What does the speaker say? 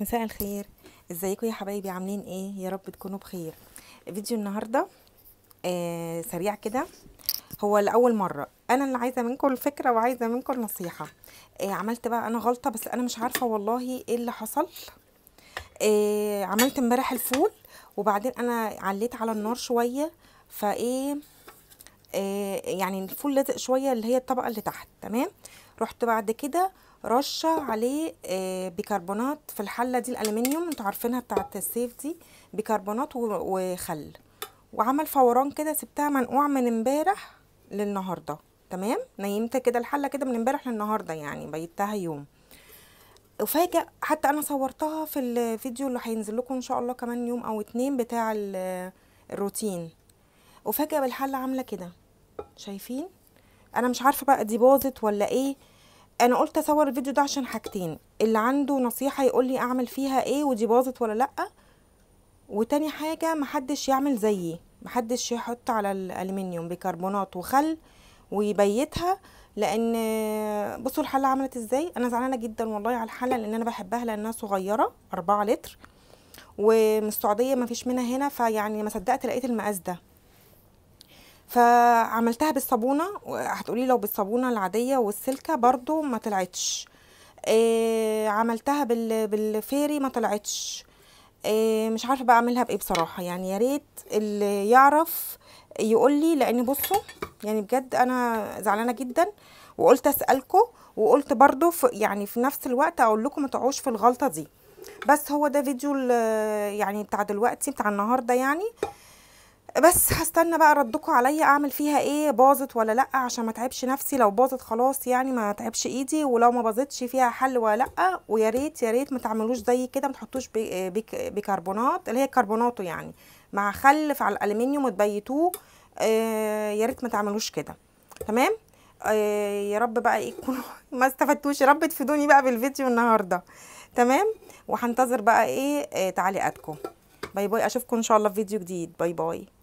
مساء الخير ازيكم يا حبايبي عاملين ايه يا رب تكونوا بخير فيديو النهارده آه سريع كده هو لاول مره انا اللي عايزه منكم الفكره وعايزه منكم نصيحه آه عملت بقى انا غلطه بس انا مش عارفه والله ايه اللي حصل آه عملت امبارح الفول وبعدين انا عليت على النار شويه فايه آه، يعني الفول لازق شويه اللي هي الطبقه اللي تحت تمام رحت بعد كده رشه عليه آه، بيكربونات في الحله دي الالومنيوم انتوا عارفينها بتاعه السيف دي بيكربونات وخل وعمل فوران كده سبتها منقوع من امبارح للنهارده تمام نيمت كده الحله كده من امبارح للنهارده يعني بيتها يوم وفاجئ حتى انا صورتها في الفيديو اللي هينزل لكم ان شاء الله كمان يوم او اتنين بتاع الروتين وفجاه بالحله عامله كده شايفين انا مش عارفه بقى دي باظت ولا ايه انا قلت اصور الفيديو ده عشان حاجتين اللي عنده نصيحه يقول لي اعمل فيها ايه ودي باظت ولا لا وتاني حاجه محدش يعمل زيي محدش يحط على الالمنيوم بيكربونات وخل ويبيتها لان بصوا الحله عملت ازاي انا زعلانه جدا والله على الحله لان انا بحبها لانها صغيره 4 لتر ومن السعوديه مفيش منها هنا فيعني ما صدقت لقيت المقاس ده فعملتها بالصابونه هتقولي لو بالصابونه العاديه والسلكه برضو ما طلعتش إيه عملتها بال بالفيري ما طلعتش إيه مش عارفه بقى اعملها بايه بصراحه يعني يا ريت اللي يعرف يقول لي لان بصوا يعني بجد انا زعلانه جدا وقلت اسالكم وقلت برضو في يعني في نفس الوقت اقول لكم ما تقعوش في الغلطه دي بس هو ده فيديو يعني بتاع دلوقتي بتاع النهارده يعني بس هستنى بقى ردكم عليا اعمل فيها ايه باظت ولا لا عشان ما تعبش نفسي لو باظت خلاص يعني ما تعبش ايدي ولو ما باظتش فيها حل ولا لا ويا ريت يا ريت ما تعملوش زي كده ما تحطوش بيكربونات اللي هي كربوناته يعني مع خلف على الالومنيوم وتبيتوه آه يا ريت ما تعملوش كده تمام آه يا رب بقى ايه ما استفدتوش يا رب تفيدوني بقى بالفيديو النهارده تمام وهنتظر بقى ايه آه تعليقاتكم باي باي اشوفكم ان شاء الله في فيديو جديد باي باي